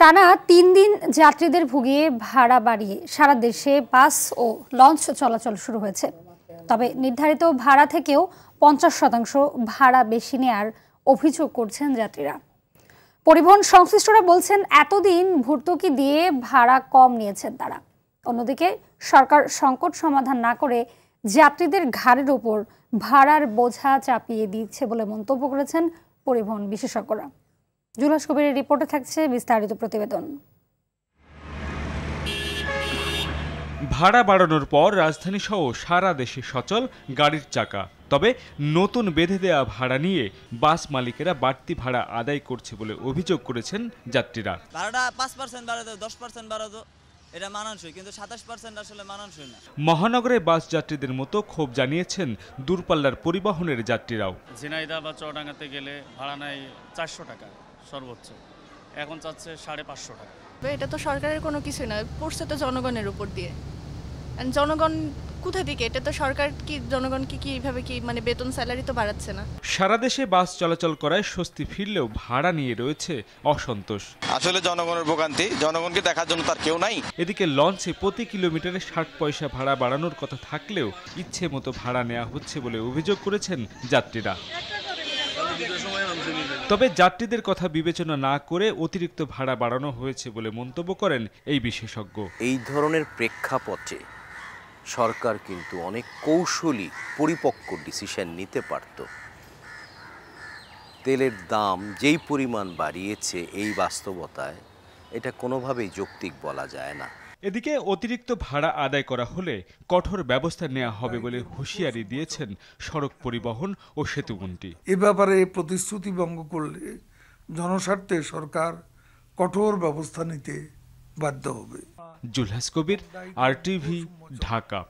টানা তিন দিন যাত্রীদের ভুগিয়ে ভাড়া বাড়িয়ে সারা দেশে বাস ও লঞ্চ চলাচল শুরু হয়েছে তবে নির্ধারিত ভাড়া থেকেও পঞ্চাশ শতাংশ ভাড়া বেশি নেয়ার অভিযোগ করছেন যাত্রীরা পরিবহন সংশ্লিষ্টরা বলছেন এতদিন ভর্তুকি দিয়ে ভাড়া কম নিয়েছেন তারা অন্যদিকে সরকার সংকট সমাধান না করে যাত্রীদের ঘাড়ের ওপর ভাড়ার বোঝা চাপিয়ে দিচ্ছে বলে মন্তব্য করেছেন পরিবহন বিশেষজ্ঞরা জুলাস কবিরের রিপোর্টে থাকছে বিস্তারিত প্রতিবেদন ভাড়া বাড়ানোর পর রাজধানী সহ সারা দেশে সচল গাড়ির চাকা তবে নতুন বেঁধে দেয়া ভাড়া নিয়ে বাস মালিকেরা বাড়তি ভাড়া আদায় করছে বলে অভিযোগ করেছেন যাত্রীরা ভাড়াটা পাঁচ পার্সেন্ট বাড়াতো দশ পার্সেন্ট বাড়াতো এটা মানানসই কিন্তু সাতাশ পার্সেন্ট আসলে মানানসই না মহানগরে বাস যাত্রীদের মতো ক্ষোভ জানিয়েছেন দূরপাল্লার পরিবহনের যাত্রীরাও ঝিনাইদা বা চৌডাঙ্গাতে গেলে ভাড়া নেয় চারশো টাকা সর্বোচ্চ এখন চাচ্ছে সাড়ে পাঁচশো টাকা এটা তো সরকারের কোনো কিছু না পড়ছে তো জনগণের উপর দিয়ে জনগণ কোথা থেকে এটা তো সরকার কি জনগণকে কি এইভাবে কি মানে বেতন স্যালারি তো বাড়াচ্ছে না সারা দেশে বাস চলাচল করায় স্বস্তি ফিরলেও ভাড়া নিয়ে রয়েছে অসন্তোষ আসলে জনগণের ভোগান্তি জনগণকে দেখার জন্য তার কেউ নাই এদিকে লঞ্চে প্রতি কিলোমিটারে ষাট পয়সা ভাড়া বাড়ানোর কথা থাকলেও ইচ্ছে মতো ভাড়া নেওয়া হচ্ছে বলে অভিযোগ করেছেন যাত্রীরা তবে যাত্রীদের কথা বিবেচনা না করে অতিরিক্ত ভাড়া বাড়ানো হয়েছে বলে মন্তব্য করেন এই বিশেষজ্ঞ এই ধরনের প্রেক্ষাপটে সরকার কিন্তু অনেক কৌশলী পরিপক্ক ডিসিশন নিতে পারত তেলের দাম যেই পরিমাণ বাড়িয়েছে এই বাস্তবতায় এটা কোনোভাবেই যৌক্তিক বলা যায় না এদিকে অতিরিক্ত ভাড়া আদায় করা হলে কঠোর ব্যবস্থা নেওয়া হবে বলে হুঁশিয়ারি দিয়েছেন সড়ক পরিবহন ও সেতুমন্ত্রী এ ব্যাপারে প্রতিশ্রুতি ভঙ্গ করলে জনস্বার্থে সরকার কঠোর ব্যবস্থা নিতে বাধ্য হবে জুলহাস কবির আর ঢাকা